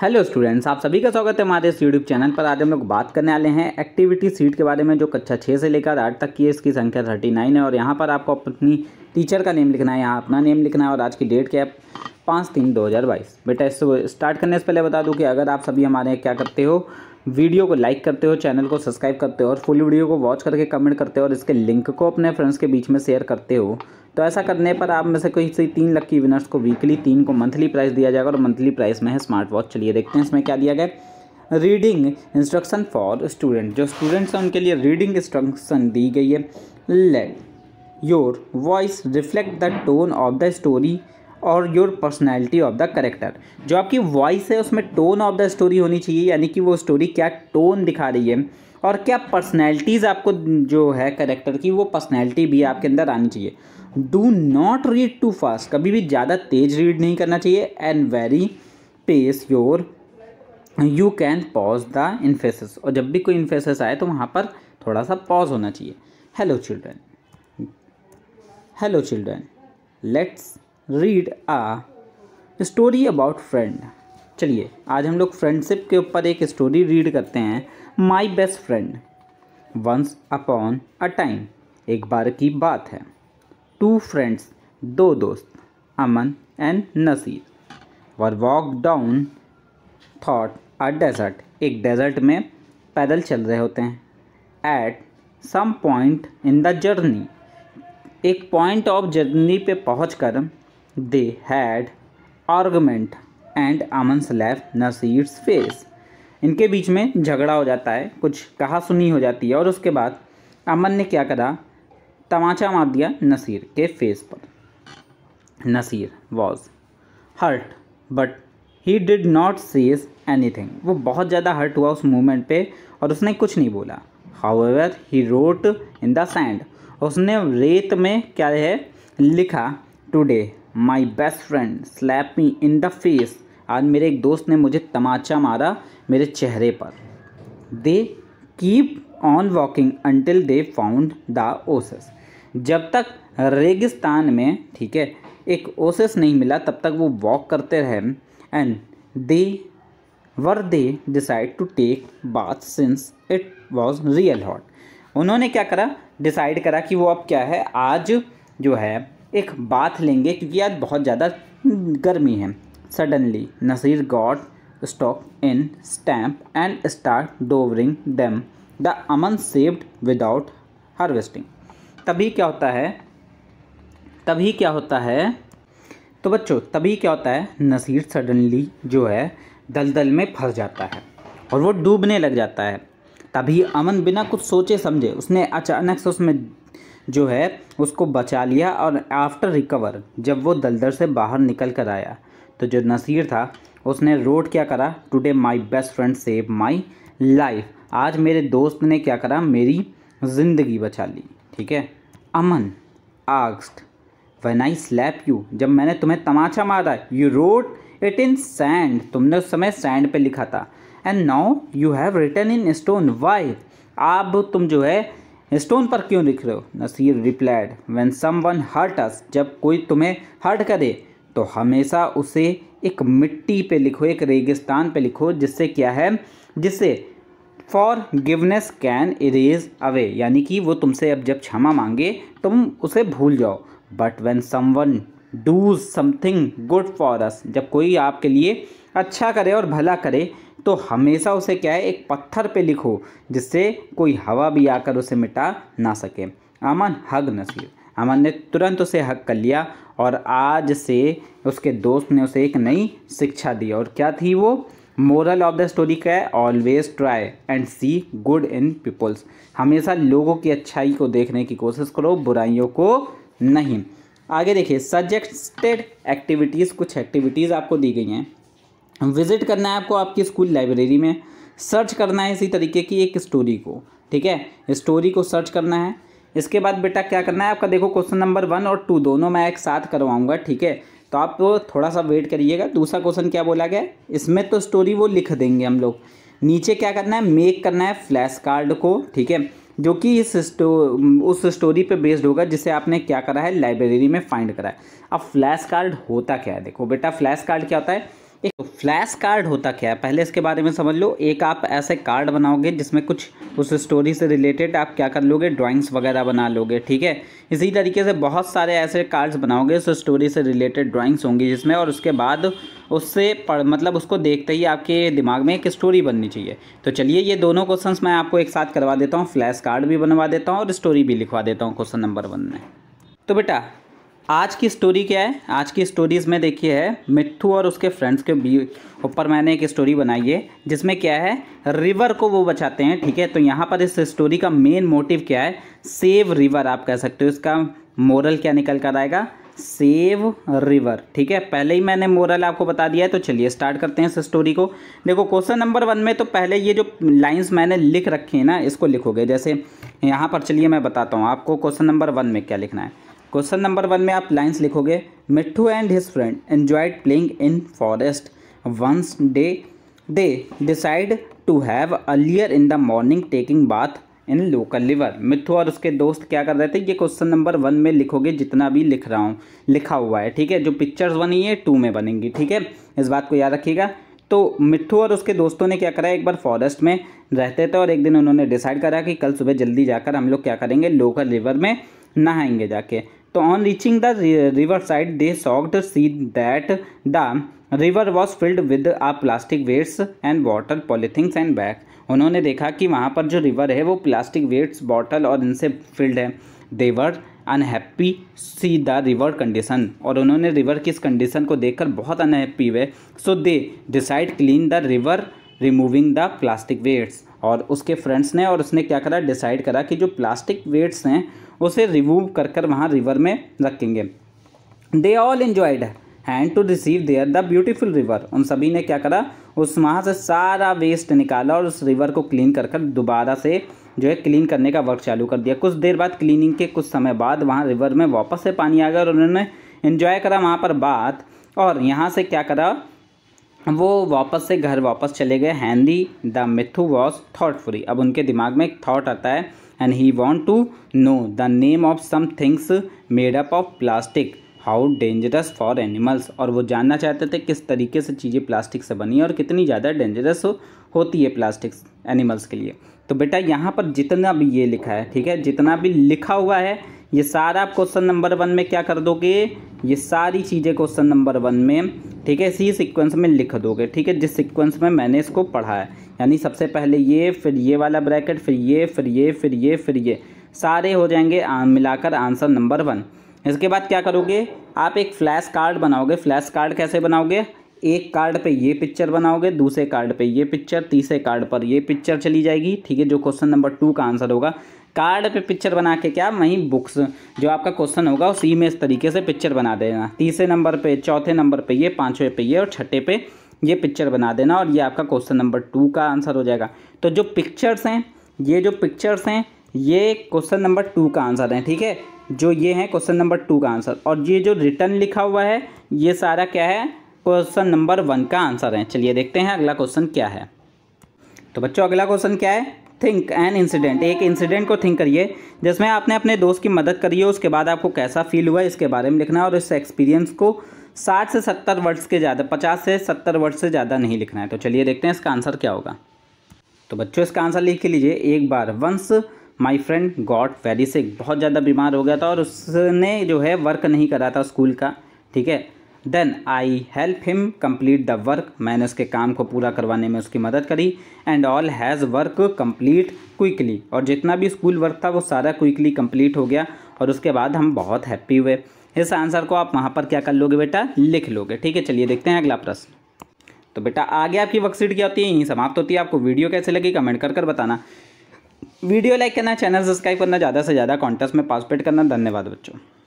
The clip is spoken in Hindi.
हेलो स्टूडेंट्स आप सभी का स्वागत है हमारे इस यूट्यूब चैनल पर आज हम लोग बात करने वाले हैं एक्टिविटी सीट के बारे में जो कक्षा छः से लेकर आठ तक की है इसकी संख्या थर्टी नाइन है और यहाँ पर आपको अपनी टीचर का नेम लिखना है यहाँ अपना नेम लिखना है और आज की डेट क्या है पाँच तीन दो हज़ार बाईस बेटा इससे स्टार्ट करने से पहले बता दूं कि अगर आप सभी हमारे यहाँ क्या करते हो वीडियो को लाइक करते हो चैनल को सब्सक्राइब करते हो और फुल वीडियो को वॉच करके कमेंट करते हो और इसके लिंक को अपने फ्रेंड्स के बीच में शेयर करते हो तो ऐसा करने पर आप में से कोई से तीन लक्की विनर्स को वीकली तीन को मंथली प्राइस दिया जाएगा और मंथली प्राइस में है स्मार्ट वॉच चलिए देखते हैं इसमें क्या दिया गया रीडिंग इंस्ट्रक्शन फॉर स्टूडेंट जो स्टूडेंट्स हैं उनके लिए रीडिंग इंस्ट्रक्शन दी गई है let your voice reflect the tone of the story और your personality of the character जो आपकी वॉइस है उसमें टोन ऑफ द स्टोरी होनी चाहिए यानी कि वो स्टोरी क्या टोन दिखा रही है और क्या पर्सनैलिटीज़ आपको जो है करेक्टर की वो पर्सनैलिटी भी आपके अंदर आनी चाहिए do not read too fast कभी भी ज़्यादा तेज़ रीड नहीं करना चाहिए and very pace your you can pause the emphasis और जब भी कोई इन्फेसिस आए तो वहाँ पर थोड़ा सा पॉज होना चाहिए hello children hello children let's read a story about friend चलिए आज हम लोग फ्रेंडशिप के ऊपर एक स्टोरी रीड करते हैं my best friend once upon a time एक बार की बात है टू फ्रेंड्स दो दोस्त Aman and Naseer were walk down thought a desert एक डेजर्ट में पैदल चल रहे होते हैं at some point in the journey एक पॉइंट ऑफ जर्नी पे पहुंचकर They had argument and Aman slap Nasir's face. इनके बीच में झगड़ा हो जाता है कुछ कहा सुनी हो जाती है और उसके बाद अमन ने क्या करा तमाचा मार दिया नसीर के फेस पर Naseer was hurt but he did not says anything वो बहुत ज़्यादा हर्ट हुआ उस मूवमेंट पे और उसने कुछ नहीं बोला however he wrote in the sand उसने रेत में क्या है लिखा today my best friend slap me in the face आज मेरे एक दोस्त ने मुझे तमाचा मारा मेरे चेहरे पर they keep on walking until they found the oasis जब तक रेगिस्तान में ठीक है एक ओसेस नहीं मिला तब तक वो वॉक करते रहे and they were they decide to take bath since it was real hot उन्होंने क्या करा डिसाइड करा कि वो अब क्या है आज जो है एक बाथ लेंगे क्योंकि आज बहुत ज़्यादा गर्मी है suddenly Naseer got stuck in stamp and start drowning then the Aman saved without harvesting तभी क्या होता है तभी क्या होता है तो बच्चों तभी क्या होता है नसीर सडनली जो है दलदल में फंस जाता है और वो डूबने लग जाता है तभी अमन बिना कुछ सोचे समझे उसने अचानक से उसमें जो है उसको बचा लिया और आफ्टर रिकवर जब वो दलदल से बाहर निकल कर आया तो जो नसीर था उसने रोड क्या करा today my best friend save my life आज मेरे दोस्त ने क्या करा मेरी ज़िंदगी बचा ली ठीक है अमन आगस्ट वेन आई स्लैप यू जब मैंने तुम्हें तमाचा मारा you wrote it in sand तुमने उस समय सैंड पे लिखा था and now you have return in stone why अब तुम जो है स्टोन पर क्यों लिख रहे हो Naseer replied when someone hurt us जब कोई तुम्हें हर्ट करे तो हमेशा उसे एक मिट्टी पे लिखो एक रेगिस्तान पे लिखो जिससे क्या है जिससे forgiveness can erase away यानी कि वो तुमसे अब जब क्षमा मांगे तुम उसे भूल जाओ but when someone does something good for us जब कोई आपके लिए अच्छा करे और भला करे तो हमेशा उसे क्या है एक पत्थर पे लिखो जिससे कोई हवा भी आकर उसे मिटा ना सके अमन हग नसीब अमन ने तुरंत उसे हक कर लिया और आज से उसके दोस्त ने उसे एक नई शिक्षा दी और क्या थी वो मोरल ऑफ द स्टोरी क्या है always try and see good in peoples हमेशा लोगों की अच्छाई को देखने की कोशिश करो बुराइयों को नहीं आगे देखिए सजेस्टेड एक्टिविटीज़ कुछ एक्टिविटीज़ आपको दी गई हैं विज़िट करना है आपको आपकी स्कूल लाइब्रेरी में सर्च करना है इसी तरीके की एक स्टोरी को ठीक है स्टोरी को सर्च करना है इसके बाद बेटा क्या करना है आपका देखो क्वेश्चन नंबर वन और टू दोनों मैं एक साथ करवाऊंगा ठीक है तो आप तो थोड़ा सा वेट करिएगा दूसरा क्वेश्चन क्या बोला गया इसमें तो स्टोरी वो लिख देंगे हम लोग नीचे क्या करना है मेक करना है फ्लैश कार्ड को ठीक है जो कि इस स्टो उस स्टोरी पे बेस्ड होगा जिसे आपने क्या करा है लाइब्रेरी में फाइंड करा है अब फ्लैश कार्ड होता क्या है देखो बेटा फ्लैश कार्ड क्या होता है एक फ्लैश कार्ड होता क्या है पहले इसके बारे में समझ लो एक आप ऐसे कार्ड बनाओगे जिसमें कुछ उस स्टोरी से रिलेटेड आप क्या कर लोगे ड्राइंग्स वगैरह बना लोगे ठीक है इसी तरीके से बहुत सारे ऐसे कार्ड्स बनाओगे उस स्टोरी से रिलेटेड ड्राइंग्स होंगी जिसमें और उसके बाद उससे पढ़ मतलब उसको देखते ही आपके दिमाग में एक स्टोरी बननी चाहिए तो चलिए ये दोनों क्वेश्चंस मैं आपको एक साथ करवा देता हूँ फ्लैश कार्ड भी बनवा देता हूँ और स्टोरी भी लिखवा देता हूँ क्वेश्चन नंबर वन में तो बेटा आज की स्टोरी क्या है आज की स्टोरीज़ में देखिए है मिट्ठू और उसके फ्रेंड्स के ऊपर मैंने एक स्टोरी बनाई है जिसमें क्या है रिवर को वो बचाते हैं ठीक है तो यहाँ पर इस स्टोरी का मेन मोटिव क्या है सेव रिवर आप कह सकते हो इसका मोरल क्या निकल कर आएगा सेव रिवर ठीक है पहले ही मैंने मोरल आपको बता दिया है तो चलिए स्टार्ट करते हैं इस स्टोरी को देखो क्वेश्चन नंबर वन में तो पहले ये जो लाइंस मैंने लिख रखी है ना इसको लिखोगे जैसे यहाँ पर चलिए मैं बताता हूँ आपको क्वेश्चन नंबर वन में क्या लिखना है क्वेश्चन नंबर वन में आप लाइन्स लिखोगे Mithu and his friend enjoyed playing in forest once day they decide to have earlier in the morning taking bath in local river Mithu और उसके दोस्त क्या कर रहे थे ये क्वेश्चन नंबर वन में लिखोगे जितना भी लिख रहा हूँ लिखा हुआ है ठीक है जो पिक्चर्स बनी है टू में बनेंगी ठीक है इस बात को याद रखिएगा तो मिट्ठू और उसके दोस्तों ने क्या करा एक बार फॉरेस्ट में रहते थे और एक दिन उन्होंने डिसाइड करा कि कल सुबह जल्दी जाकर हम लोग क्या करेंगे लोकल रिवर में नहाएंगे जाके तो on reaching the river side they सॉक्ड see that the river was filled with uh plastic wastes and bottle polythenes and bag उन्होंने देखा कि वहाँ पर जो रिवर है वो प्लास्टिक वेट्स बॉटल और इनसे फिल्ड है they were unhappy see the river condition और उन्होंने रिवर की इस कंडीशन को देखकर बहुत अनहैप्पी हुए so they decide clean the river removing the plastic wastes और उसके फ्रेंड्स ने और उसने क्या करा डिसाइड करा कि जो प्लास्टिक वेट्स हैं उसे रिमूव कर कर वहाँ रिवर में रखेंगे they all enjoyed hand to receive there the beautiful river उन सभी ने क्या करा उस वहाँ से सारा वेस्ट निकाला और उस रिवर को क्लीन कर कर दोबारा से जो है क्लीन करने का वर्क चालू कर दिया कुछ देर बाद क्लीनिंग के कुछ समय बाद वहाँ रिवर में वापस से पानी आ गया और उन्होंने इन्जॉय करा वहाँ पर बात और यहाँ से क्या करा वो वापस से घर वापस चले गए हैंदी द मिथू वॉज फ्री अब उनके दिमाग में एक थाट आता है and he want to know the name of some things made up of plastic how dangerous for animals और वो जानना चाहते थे किस तरीके से चीज़ें प्लास्टिक से बनी और कितनी ज़्यादा डेंजरस हो, होती है प्लास्टिक्स एनिमल्स के लिए तो बेटा यहाँ पर जितना भी ये लिखा है ठीक है जितना भी लिखा हुआ है ये सारा आप क्वेश्चन नंबर वन में क्या कर दोगे ये सारी चीज़ें क्वेश्चन नंबर वन में ठीक है इसी सीक्वेंस में लिख दोगे ठीक है जिस सीक्वेंस में मैंने इसको पढ़ा है यानी सबसे पहले ये फिर ये वाला ब्रैकेट फिर ये फिर ये फिर ये फिर ये सारे हो जाएंगे मिलाकर आंसर नंबर वन इसके बाद क्या करोगे आप एक फ्लैश कार्ड बनाओगे फ्लैश कार्ड कैसे बनाओगे एक कार्ड पे ये पिक्चर बनाओगे दूसरे कार्ड पे ये पिक्चर तीसरे कार्ड पर ये पिक्चर चली जाएगी ठीक है जो क्वेश्चन नंबर टू का आंसर होगा कार्ड पे पिक्चर बना के क्या वहीं बुक्स जो आपका क्वेश्चन होगा उसी में इस तरीके से पिक्चर बना देना तीसरे नंबर पे चौथे नंबर पे ये पाँचवें पे ये और छठे पे ये पिक्चर बना देना और ये आपका क्वेश्चन नंबर टू का आंसर हो जाएगा तो जो पिक्चर्स हैं ये जो पिक्चर्स हैं ये क्वेश्चन नंबर टू का आंसर है ठीक है जो ये है क्वेश्चन नंबर टू का आंसर और ये जो रिटर्न लिखा हुआ है ये सारा क्या है क्वेश्चन नंबर वन का आंसर है चलिए देखते हैं अगला क्वेश्चन क्या है तो बच्चों अगला क्वेश्चन क्या है थिंक एन इंसिडेंट एक इंसिडेंट को थिंक करिए जिसमें आपने अपने दोस्त की मदद करी है उसके बाद आपको कैसा फील हुआ इसके बारे में लिखना है और इस एक्सपीरियंस को साठ से सत्तर वर्ड्स के ज़्यादा पचास से सत्तर वर्ड्स से ज़्यादा नहीं लिखना है तो चलिए देखते हैं इसका आंसर क्या होगा तो बच्चों इसका आंसर लिख के लीजिए एक बार once my friend got very sick बहुत ज़्यादा बीमार हो गया था और उसने जो है वर्क नहीं करा था स्कूल का ठीक है then I help him complete the work मैंने उसके काम को पूरा करवाने में उसकी मदद करी and all has work complete quickly और जितना भी स्कूल वर्क था वो सारा क्विकली कम्प्लीट हो गया और उसके बाद हम बहुत हैप्पी हुए इस आंसर को आप वहाँ पर क्या कर लोगे बेटा लिख लोगे ठीक है चलिए देखते हैं अगला प्रश्न तो बेटा आगे आपकी वर्कशीट क्या होती है यहीं समाप्त होती है आपको वीडियो कैसे लगी कमेंट कर कर बताना वीडियो लाइक करना चैनल सब्सक्राइब करना ज़्यादा से ज़्यादा कॉन्टेस्ट में पार्टिसिपेट करना धन्यवाद बच्चों